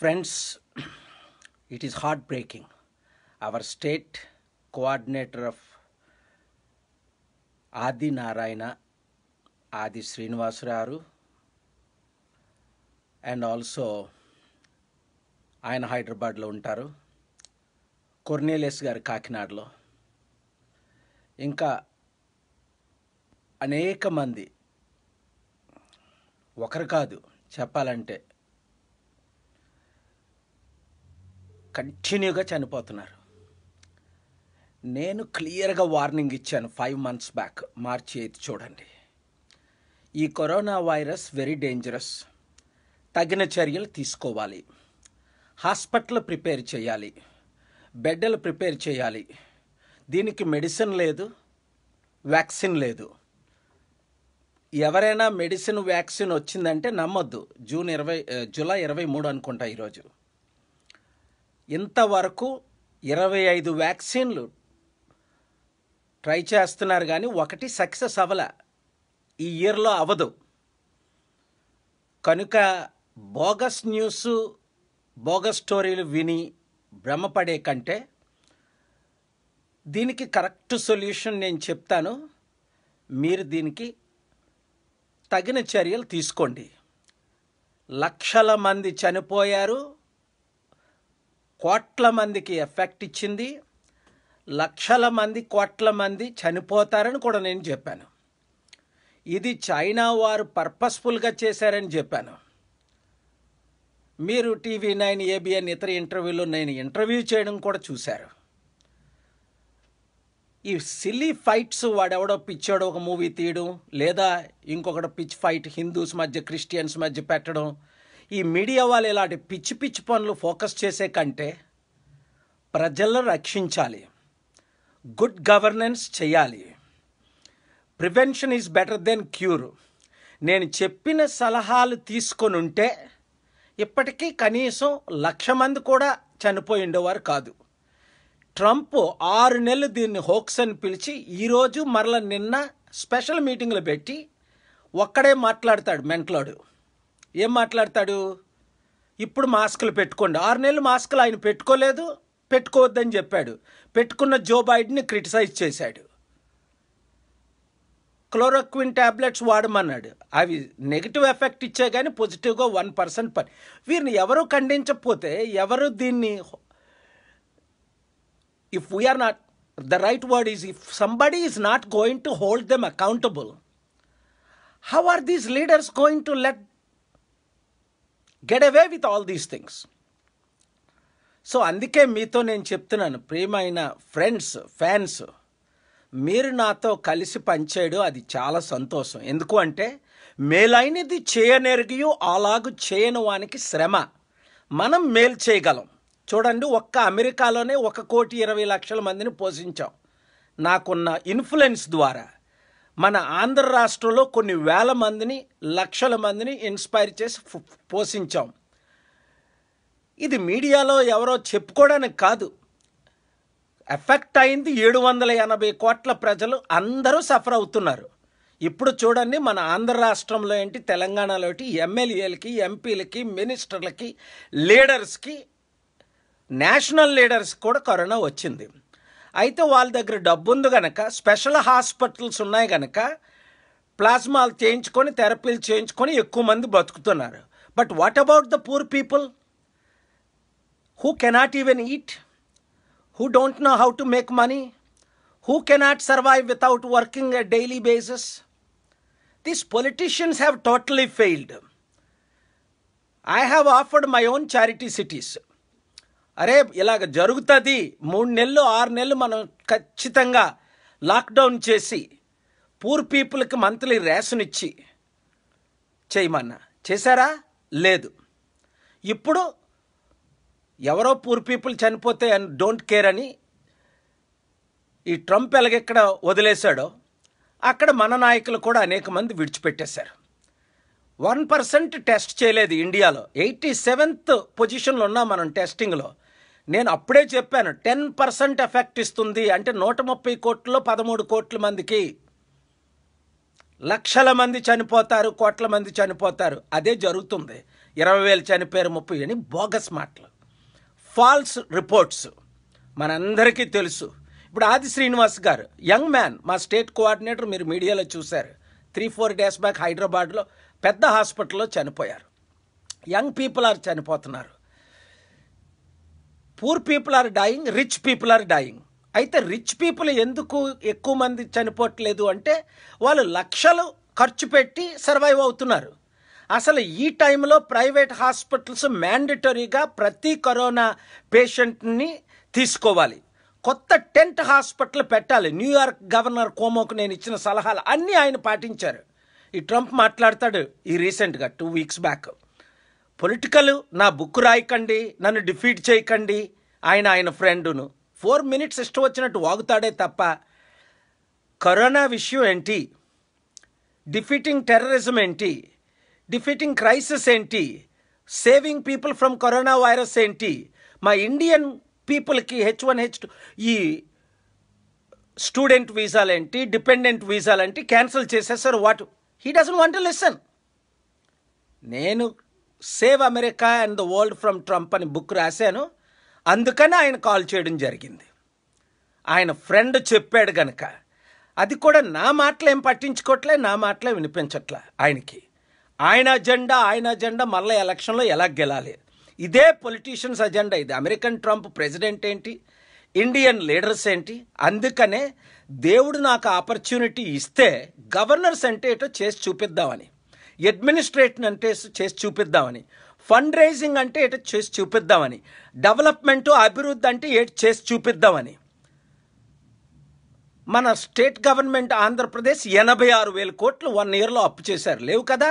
friends it is heartbreaking our state coordinator of Adi Narayana ఆది Srinivasarao and also ఆయన హైదరాబాద్లో ఉంటారు కొర్నేలియస్ గారు కాకినాడలో ఇంకా అనేక మంది ఒకరు కాదు చెప్పాలంటే కంటిన్యూగా చనిపోతున్నారు నేను క్లియర్గా వార్నింగ్ ఇచ్చాను five months back March eighth చూడండి ఈ కరోనా వైరస్ వెరీ డేంజరస్ తగిన చర్యలు తీసుకోవాలి హాస్పిటల్ ప్రిపేర్ చేయాలి బెడ్డలు ప్రిపేర్ చేయాలి దీనికి మెడిసిన్ లేదు వ్యాక్సిన్ లేదు ఎవరైనా మెడిసిన్ వ్యాక్సిన్ వచ్చిందంటే నమ్మొద్దు జూన్ ఇరవై జూలై ఇరవై మూడు అనుకుంటా ఈరోజు ఇంతవరకు ఇరవై ఐదు వ్యాక్సిన్లు ట్రై చేస్తున్నారు కానీ ఒకటి సక్సెస్ అవ్వల ఈ ఇయర్లో అవ్వదు కనుక బోగస్ న్యూస్ బోగస్ స్టోరీలు విని భ్రమపడే కంటే దీనికి కరెక్ట్ సొల్యూషన్ నేను చెప్తాను మీరు దీనికి తగిన చర్యలు తీసుకోండి లక్షల మంది చనిపోయారు కోట్ల మందికి ఎఫెక్ట్ ఇచ్చింది లక్షల మంది కోట్ల మంది చనిపోతారని కూడా నేను చెప్పాను ఇది చైనా వారు పర్పస్ఫుల్గా చేశారని చెప్పాను మీరు టీవీ నైన్ ఏబిఎన్ ఇతర ఇంటర్వ్యూలో నేను ఇంటర్వ్యూ చేయడం కూడా చూశారు ఈ సిల్లీ ఫైట్స్ వాడెవడో పిచ్చాడో ఒక మూవీ తీయడం లేదా ఇంకొకటి పిచ్ ఫైట్ హిందూస్ మధ్య క్రిస్టియన్స్ మధ్య పెట్టడం ఈ మీడియా వాళ్ళు ఇలాంటి పిచ్చి పిచ్చి పనులు ఫోకస్ చేసే కంటే ప్రజలను రక్షించాలి గుడ్ గవర్నెన్స్ చేయాలి prevention is better than cure నేను చెప్పిన సలహాలు తీసుకొని ఉంటే ఇప్పటికీ కనీసం లక్ష మంది కూడా చనిపోయి ఉండేవారు కాదు ట్రంప్ ఆరు నెలలు దీన్ని హోక్స్ అని పిలిచి ఈరోజు మరల నిన్న స్పెషల్ మీటింగ్లు పెట్టి ఒక్కడే మాట్లాడతాడు మెంట్లోడు ఏం మాట్లాడతాడు ఇప్పుడు మాస్కులు పెట్టుకోండి ఆరు నెలలు మాస్కులు ఆయన పెట్టుకోలేదు పెట్టుకోవద్దని చెప్పాడు పెట్టుకున్న జో బైడ్ని క్రిటిసైజ్ చేశాడు క్లోరోక్విన్ ట్యాబ్లెట్స్ వాడమన్నాడు అవి నెగిటివ్ ఎఫెక్ట్ ఇచ్చే కానీ పాజిటివ్గా వన్ పర్సెంట్ పని వీరిని ఎవరు ఖండించకపోతే ఎవరు దీన్ని if we're not the right word is if somebody is not going to hold them accountable how are these leaders going to let get away with all these things so అందుకే మీతో నేను చెప్తున్నాను ప్రియమైన ఫ్రెండ్స్ ఫ్యాన్స్ మీరు నాతో కలిసి పనిచేయడం అది చాలా సంతోషం ఎందుకు అంటే మేలైనది చేయనెరిగియు అలాగు చేయని వానికి శ్రమ మనం మేలు చేయగలం చూడండి ఒక్క అమెరికాలోనే ఒక కోటి ఇరవై లక్షల మందిని పోషించాం నాకున్న ఇన్ఫ్లుయెన్స్ ద్వారా మన ఆంధ్ర రాష్ట్రంలో కొన్ని వేల మందిని లక్షల మందిని ఇన్స్పైర్ చేసి పోషించాం ఇది మీడియాలో ఎవరో చెప్పుకోవడానికి కాదు ఎఫెక్ట్ అయింది ఏడు వందల ఎనభై కోట్ల ప్రజలు అందరూ సఫర్ అవుతున్నారు ఇప్పుడు చూడండి మన ఆంధ్ర రాష్ట్రంలో ఏంటి తెలంగాణలోటి ఎమ్మెల్యేలకి ఎంపీలకి మినిస్టర్లకి లీడర్స్కి నేషనల్ లీడర్స్ కూడా కరోనా వచ్చింది అయితే వాళ్ళ దగ్గర డబ్బు ఉంది కనుక స్పెషల్ హాస్పిటల్స్ ఉన్నాయి కనుక ప్లాస్మాలు చేయించుకొని థెరపీలు చేయించుకొని ఎక్కువ మంది బతుకుతున్నారు but what about the poor people who cannot even eat who don't know how to make money who cannot survive without working a daily basis these politicians have totally failed I have offered my own charity cities అరే ఇలాగ జరుగుతుంది మూడు నెలలు ఆరు నెలలు మనం ఖచ్చితంగా lockdown చేసి పూర్ పీపుల్కి మంత్లీ రేషన్ ఇచ్చి చేయమన్నా చేశారా లేదు ఇప్పుడు ఎవరో పూర్ పీపుల్ చనిపోతే అండ్ డోంట్ కేర్ అని ఈ ట్రంప్ ఎలాగెక్కడ వదిలేశాడో అక్కడ మన నాయకులు కూడా అనేక మంది విడిచిపెట్టేశారు వన్ పర్సెంట్ టెస్ట్ చేయలేదు ఇండియాలో ఎయిటీ సెవెంత్ పొజిషన్లో ఉన్నాం మనం టెస్టింగ్లో నేను అప్పుడే చెప్పాను టెన్ పర్సెంట్ ఎఫెక్ట్ ఇస్తుంది అంటే నూట ముప్పై కోట్లలో పదమూడు కోట్ల మందికి లక్షల మంది చనిపోతారు కోట్ల మంది చనిపోతారు అదే జరుగుతుంది ఇరవై వేలు చనిపోయారు ముప్పై అని బోగస్ మాటలు ఫాల్స్ రిపోర్ట్స్ మనందరికీ తెలుసు ఇప్పుడు ఆది శ్రీనివాస్ గారు యంగ్ మ్యాన్ మా స్టేట్ కోఆర్డినేటర్ మీరు మీడియాలో చూశారు త్రీ ఫోర్ డేస్ బ్యాక్ హైదరాబాద్లో పెద్ద హాస్పిటల్లో చనిపోయారు యంగ్ పీపుల్ ఆర్ చనిపోతున్నారు poor people are dying rich people are dying అయితే రిచ్ పీపుల్ ఎందుకు ఎక్కువ మంది చనిపోవట్లేదు అంటే వాళ్ళు లక్షలు ఖర్చు పెట్టి సర్వైవ్ అవుతున్నారు అసలు ఈ టైంలో ప్రైవేట్ హాస్పిటల్స్ మ్యాండటరీగా ప్రతి కరోనా పేషెంట్ని తీసుకోవాలి కొత్త టెంట్ హాస్పిటల్ పెట్టాలి న్యూయార్క్ గవర్నర్ కోమోకు నేను ఇచ్చిన సలహాలు అన్నీ ఆయన పాటించారు ఈ ట్రంప్ మాట్లాడతాడు ఈ రీసెంట్గా టూ వీక్స్ బ్యాక్ పొలిటికల్ నా బుక్ రాయకండి నన్ను డిఫీట్ చేయకండి ఆయన ఆయన ఫ్రెండును ఫోర్ మినిట్స్ ఇష్టం వచ్చినట్టు వాగుతాడే తప్ప కరోనా విషయం ఏంటి డిఫీటింగ్ టెర్రరిజం ఏంటి డిఫీటింగ్ క్రైసిస్ ఏంటి saving people from corona virus ఏంటి మా ఇండియన్ పీపుల్కి హెచ్ వన్ హెచ్ టూ ఈ స్టూడెంట్ వీసాలేంటి డిపెండెంట్ వీసాలేంటి క్యాన్సిల్ చేసేసారు what he doesn't want listen నేను save America and the world from Trump అని బుక్ రాశాను అందుకని ఆయన కాల్ చేయడం జరిగింది ఆయన ఫ్రెండ్ చెప్పాడు గనక అది కూడా నా మాటలు ఏం పట్టించుకోవట్లే నా మాటలే వినిపించట్లే ఆయనకి ఆయన అజెండా ఆయన అజెండా మళ్ళీ ఎలక్షన్లో ఎలా గెలాలి ఇదే పొలిటీషియన్స్ అజెండా ఇది అమెరికన్ ట్రంప్ ప్రెసిడెంట్ ఏంటి ఇండియన్ లీడర్స్ ఏంటి అందుకనే దేవుడు నాకు ఆపర్చునిటీ ఇస్తే గవర్నర్స్ అంటే ఏటో చేసి చూపిద్దామని అడ్మినిస్ట్రేషన్ అంటే చేసి చూపిద్దామని ఫండ్ రైజింగ్ అంటే ఏటో చేసి చూపిద్దామని డెవలప్మెంట్ అభివృద్ధి అంటే ఏటి చేసి చూపిద్దామని మన స్టేట్ గవర్నమెంట్ ఆంధ్రప్రదేశ్ ఎనభై ఆరు వేల కోట్లు వన్ ఇయర్లో అప్పు చేశారు లేవు కదా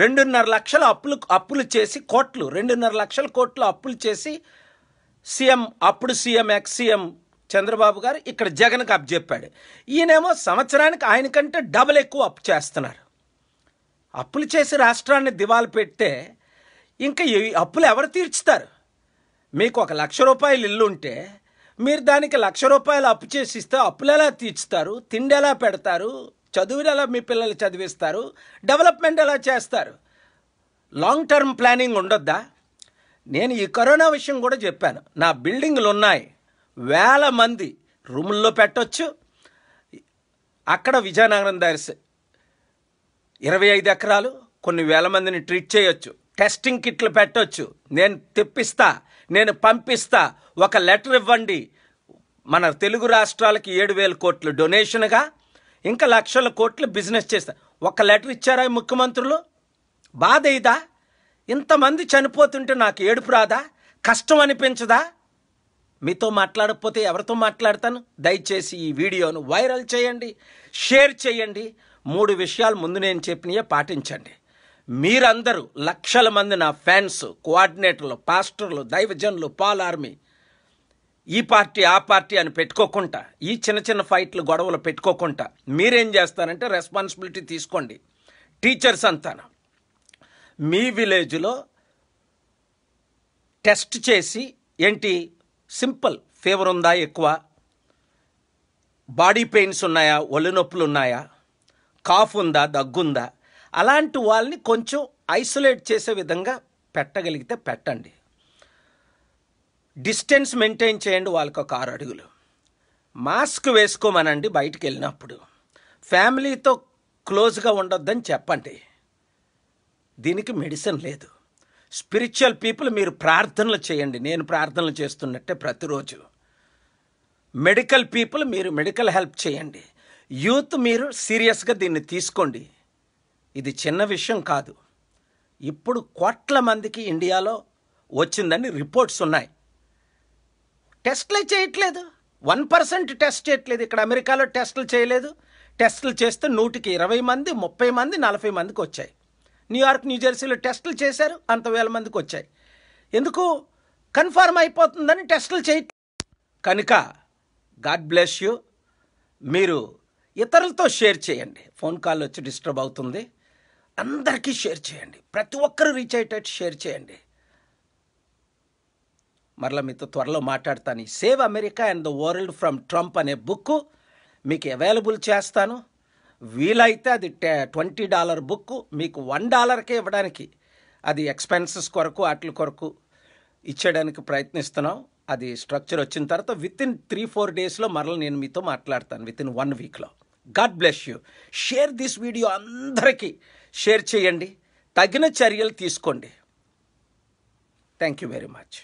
రెండున్నర లక్షల అప్పులు అప్పులు చేసి కోట్లు రెండున్నర లక్షల కోట్లు అప్పులు చేసి సీఎం అప్పుడు సీఎం ఎక్స్ సీఎం చంద్రబాబు గారు ఇక్కడ జగన్కి అప్పు చెప్పాడు ఈయనేమో సంవత్సరానికి ఆయనకంటే డబల్ ఎక్కువ అప్పు చేస్తున్నారు అప్పులు చేసి రాష్ట్రాన్ని దివాలు పెడితే ఇంకా అప్పులు ఎవరు తీర్చుతారు మీకు ఒక లక్ష రూపాయలు ఇల్లు ఉంటే మీరు దానికి లక్ష రూపాయలు అప్పు చేసి ఇస్తే అప్పులు ఎలా తీర్చుతారు తిండి ఎలా పెడతారు చదువులు ఎలా మీ పిల్లలు చదివిస్తారు డెవలప్మెంట్ ఎలా చేస్తారు లాంగ్ టర్మ్ ప్లానింగ్ ఉండొద్దా నేను ఈ కరోనా విషయం కూడా చెప్పాను నా బిల్డింగ్లు ఉన్నాయి వేల మంది రూముల్లో పెట్టొచ్చు అక్కడ విజయనగరం దర్శ ఇరవై ఐదు ఎకరాలు కొన్ని వేల మందిని ట్రీట్ చేయొచ్చు టెస్టింగ్ కిట్లు పెట్టొచ్చు నేను తెప్పిస్తా నేను పంపిస్తా ఒక లెటర్ ఇవ్వండి మన తెలుగు రాష్ట్రాలకి ఏడు వేల కోట్లు డొనేషన్గా ఇంకా లక్షల కోట్లు బిజినెస్ చేస్తా ఒక లెటర్ ఇచ్చారా ముఖ్యమంత్రులు బాధ ఇదా ఇంతమంది చనిపోతుంటే నాకు ఏడుపు రాదా కష్టం అనిపించదా మీతో మాట్లాడకపోతే ఎవరితో మాట్లాడతాను దయచేసి ఈ వీడియోను వైరల్ చేయండి షేర్ చేయండి మూడు విషయాలు ముందు నేను చెప్పినయే పాటించండి మీరందరూ లక్షల మంది నా ఫ్యాన్స్ కోఆర్డినేటర్లు పాస్టర్లు దైవజనులు పాల్ ఆర్మీ ఈ పార్టీ ఆ పార్టీ అని పెట్టుకోకుండా ఈ చిన్న చిన్న ఫైట్లు గొడవలు పెట్టుకోకుండా మీరేం చేస్తారంటే రెస్పాన్సిబిలిటీ తీసుకోండి టీచర్స్ అంతా మీ విలేజ్లో టెస్ట్ చేసి ఏంటి సింపుల్ ఫీవర్ ఉందా ఎక్కువ బాడీ పెయిన్స్ ఉన్నాయా ఒళ్ళు నొప్పులు ఉన్నాయా కాఫ్ ఉందా దగ్గుందా అలాంటి వాళ్ళని కొంచెం ఐసోలేట్ చేసే విధంగా పెట్టగలిగితే పెట్టండి డిస్టెన్స్ మెయింటైన్ చేయండి వాళ్ళకి ఒక ఆరు అడుగులు మాస్క్ వేసుకోమనండి బయటికి వెళ్ళినప్పుడు ఫ్యామిలీతో క్లోజ్గా ఉండొద్దని చెప్పండి దీనికి మెడిసిన్ లేదు స్పిరిచువల్ పీపుల్ మీరు ప్రార్థనలు చేయండి నేను ప్రార్థనలు చేస్తున్నట్టే ప్రతిరోజు మెడికల్ పీపుల్ మీరు మెడికల్ హెల్ప్ చేయండి యూత్ మీరు సీరియస్గా దీన్ని తీసుకోండి ఇది చిన్న విషయం కాదు ఇప్పుడు కోట్ల మందికి ఇండియాలో వచ్చిందని రిపోర్ట్స్ ఉన్నాయి టెస్ట్లే చేయట్లేదు వన్ పర్సెంట్ టెస్ట్ చేయట్లేదు ఇక్కడ అమెరికాలో టెస్టులు చేయలేదు టెస్టులు చేస్తే నూటికి ఇరవై మంది ముప్పై మంది నలభై మందికి వచ్చాయి న్యూయార్క్ న్యూజెర్సీలో టెస్టులు చేశారు అంత వేల మందికి వచ్చాయి ఎందుకు కన్ఫర్మ్ అయిపోతుందని టెస్టులు చేయట్లేదు కనుక గాడ్ బ్లెస్ యూ మీరు ఇతరులతో షేర్ చేయండి ఫోన్ కాల్ వచ్చి డిస్టర్బ్ అవుతుంది అందరికీ షేర్ చేయండి ప్రతి ఒక్కరు రీచ్ అయ్యేటట్టు షేర్ చేయండి మరలా మీతో త్వరలో మాట్లాడతాను save America and the world from Trump అనే బుక్ మీకు అవైలబుల్ చేస్తాను వీలైతే అది టె ట్వంటీ డాలర్ బుక్ మీకు వన్ డాలర్కే ఇవ్వడానికి అది ఎక్స్పెన్సెస్ కొరకు వాటి కొరకు ఇచ్చేయడానికి ప్రయత్నిస్తున్నాం అది స్ట్రక్చర్ వచ్చిన తర్వాత విత్ ఇన్ త్రీ ఫోర్ డేస్లో మరల నేను మీతో మాట్లాడతాను విత్ ఇన్ వన్ వీక్లో God bless you share this video అందరికీ షేర్ చేయండి తగిన చర్యలు తీసుకోండి థ్యాంక్ యూ వెరీ మచ్